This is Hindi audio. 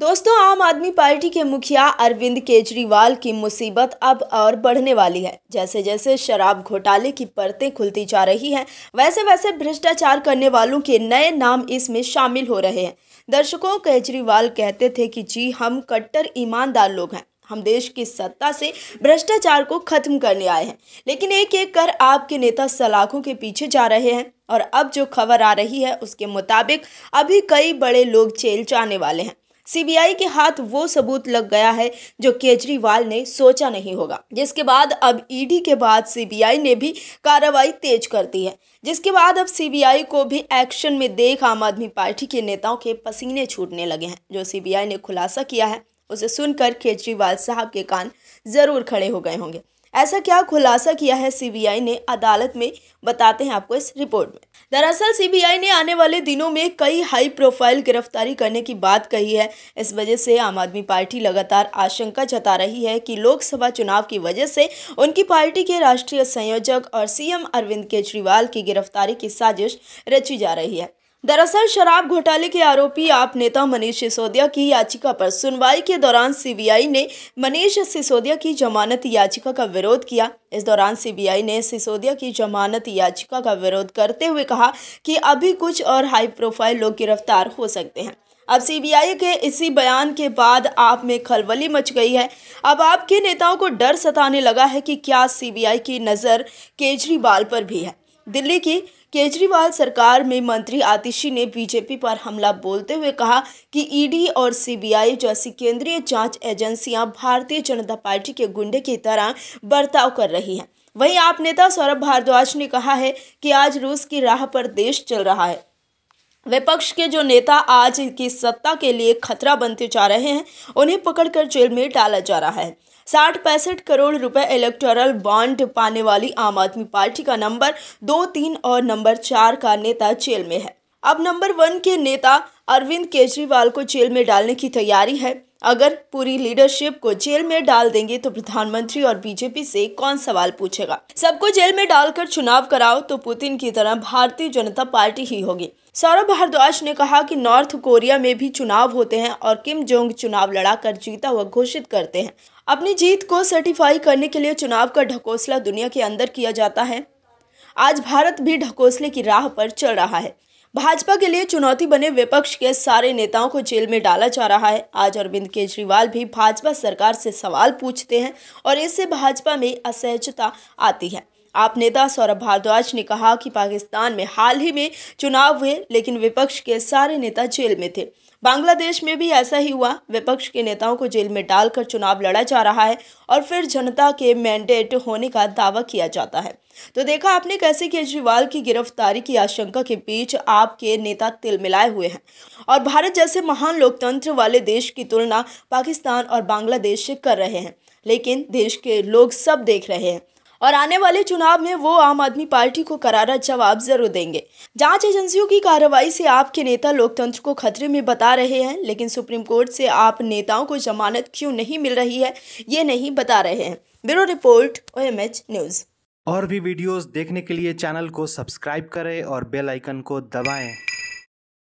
दोस्तों आम आदमी पार्टी के मुखिया अरविंद केजरीवाल की मुसीबत अब और बढ़ने वाली है जैसे जैसे शराब घोटाले की परतें खुलती जा रही हैं वैसे वैसे भ्रष्टाचार करने वालों के नए नाम इसमें शामिल हो रहे हैं दर्शकों केजरीवाल कहते थे कि जी हम कट्टर ईमानदार लोग हैं हम देश की सत्ता से भ्रष्टाचार को खत्म करने आए हैं लेकिन एक एक कर आपके नेता सलाखों के पीछे जा रहे हैं और अब जो खबर आ रही है उसके मुताबिक अभी कई बड़े लोग जेल जाने वाले हैं सीबीआई के हाथ वो सबूत लग गया है जो केजरीवाल ने सोचा नहीं होगा जिसके बाद अब ईडी के बाद सीबीआई ने भी कार्रवाई तेज कर दी है जिसके बाद अब सीबीआई को भी एक्शन में देख आम आदमी पार्टी के नेताओं के पसीने छूटने लगे हैं जो सीबीआई ने खुलासा किया है उसे सुनकर केजरीवाल साहब के कान जरूर खड़े हो गए होंगे ऐसा क्या खुलासा किया है सीबीआई ने अदालत में बताते हैं आपको इस रिपोर्ट में दरअसल सीबीआई ने आने वाले दिनों में कई हाई प्रोफाइल गिरफ्तारी करने की बात कही है इस वजह से आम आदमी पार्टी लगातार आशंका जता रही है कि लोकसभा चुनाव की वजह से उनकी पार्टी के राष्ट्रीय संयोजक और सीएम अरविंद केजरीवाल की गिरफ्तारी की साजिश रची जा रही है दरअसल शराब घोटाले के आरोपी आप नेता मनीष सिसोदिया की याचिका पर सुनवाई के दौरान सीबीआई ने मनीष सिसोदिया की जमानत याचिका का विरोध किया इस दौरान सीबीआई ने सिसोदिया की जमानत याचिका का विरोध करते हुए कहा कि अभी कुछ और हाई प्रोफाइल लोग गिरफ्तार हो सकते हैं अब सीबीआई के इसी बयान के बाद आप में खलबली मच गई है अब आपके नेताओं को डर सताने लगा है कि क्या सीबीआई की नज़र केजरीवाल पर भी है दिल्ली की केजरीवाल सरकार में मंत्री आतिशी ने बीजेपी पर हमला बोलते हुए कहा कि ईडी और सीबीआई जैसी केंद्रीय जांच एजेंसियां भारतीय जनता पार्टी के गुंडे की तरह बर्ताव कर रही हैं वहीं आप नेता सौरभ भारद्वाज ने कहा है कि आज रूस की राह पर देश चल रहा है विपक्ष के जो नेता आज की सत्ता के लिए खतरा बनते जा रहे हैं उन्हें पकड़कर जेल में डाला जा रहा है साठ पैंसठ करोड़ रुपए इलेक्टोरल बॉन्ड पाने वाली आम आदमी पार्टी का नंबर दो तीन और नंबर चार का नेता जेल में है अब नंबर वन के नेता अरविंद केजरीवाल को जेल में डालने की तैयारी है अगर पूरी लीडरशिप को जेल में डाल देंगे तो प्रधानमंत्री और बीजेपी से कौन सवाल पूछेगा सबको जेल में डालकर चुनाव कराओ तो पुतिन की तरह भारतीय जनता पार्टी ही होगी सौरभ भारद्वाज ने कहा कि नॉर्थ कोरिया में भी चुनाव होते हैं और किम जोंग चुनाव लड़ाकर जीता हुआ घोषित करते हैं अपनी जीत को सर्टिफाई करने के लिए चुनाव का ढकोसला दुनिया के अंदर किया जाता है आज भारत भी ढकोसले की राह पर चल रहा है भाजपा के लिए चुनौती बने विपक्ष के सारे नेताओं को जेल में डाला जा रहा है आज अरविंद केजरीवाल भी भाजपा सरकार से सवाल पूछते हैं और इससे भाजपा में असहजता आती है आप नेता सौरभ भारद्वाज ने कहा कि पाकिस्तान में हाल ही में चुनाव हुए लेकिन विपक्ष के सारे नेता जेल में थे बांग्लादेश में भी ऐसा ही हुआ विपक्ष के नेताओं को जेल में डालकर चुनाव लड़ा जा रहा है और फिर जनता के मैंडेट होने का दावा किया जाता है तो देखा आपने कैसे केजरीवाल की गिरफ्तारी की आशंका के बीच आपके नेता तिल मिलाए हुए हैं और भारत जैसे महान लोकतंत्र वाले देश की तुलना पाकिस्तान और बांग्लादेश से कर रहे हैं लेकिन देश के लोग सब देख रहे हैं और आने वाले चुनाव में वो आम आदमी पार्टी को करारा जवाब जरूर देंगे जांच एजेंसियों की कार्रवाई से आपके नेता लोकतंत्र को खतरे में बता रहे हैं लेकिन सुप्रीम कोर्ट से आप नेताओं को जमानत क्यों नहीं मिल रही है ये नहीं बता रहे हैं ब्यूरो रिपोर्ट ओ न्यूज़ और भी वीडियोस देखने के लिए चैनल को सब्सक्राइब करें और बेल आइकन को दबाएं